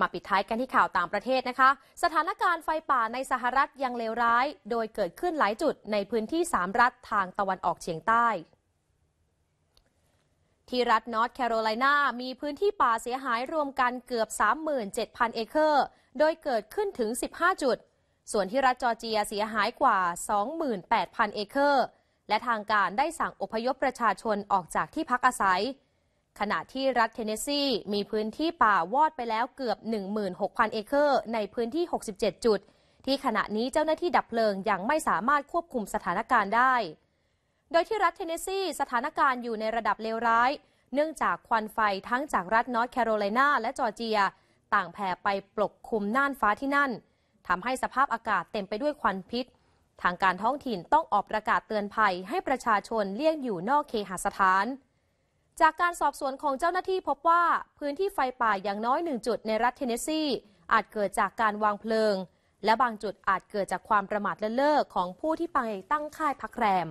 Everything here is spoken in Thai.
มาปิดท้ายกันที่ข่าวต่างประเทศนะคะ สถานการณ์ไฟป่าในสหรัฐยังเลวร้าย โดยเกิดขึ้นหลายจุดในพื้นที่ 3 รัฐทางตะวันออกเฉียงใต้ ที่รัฐนอร์ทแคโรไลนา มีพื้นที่ป่าเสียหายรวมกันเกือบ 37,000 เอเคอร์ โดยเกิดขึ้นถึง 15 จุด ส่วนที่รัฐจอร์เจียเสียหายกว่า 28,000 เอเคอร์ และทางการได้สั่งอพยพประชาชนออกจากที่พักอาศัยขณะที่รัฐเทนเนสซีมีพื้นที่ป่าวอดไปแล้วเกือบ 16,000 เอเคอร์ ในพื้นที่ 67 จุด ที่ขณะนี้เจ้าหน้าที่ดับเพลิง ยังไม่สามารถควบคุมสถานการณ์ได้ โดยที่รัฐเทนเนสซีสถานการณ์อยู่ในระดับเลวร้าย เนื่องจากควันไฟทั้งจากรัฐนอร์ทแคโรไลนาและจอร์เจีย ต่างแผ่ไปปกคลุมน่านฟ้าที่นั่นทำให้สภาพอากาศเต็มไปด้วยควันพิษ ทางการท้องถิ่นต้องออกประกาศเตือนภัยให้ประชาชนเลี่ยงอยู่นอกเคหสถานจากการสอบสวนของเจ้าหน้าที่พบว่า พื้นที่ไฟป่าอย่างน้อยหนึ่งจุดในรัฐเทนเนสซีอาจเกิดจากการวางเพลิง และบางจุดอาจเกิดจากความประมาทเลินเล่อของผู้ที่ไปตั้งค่ายพักแรม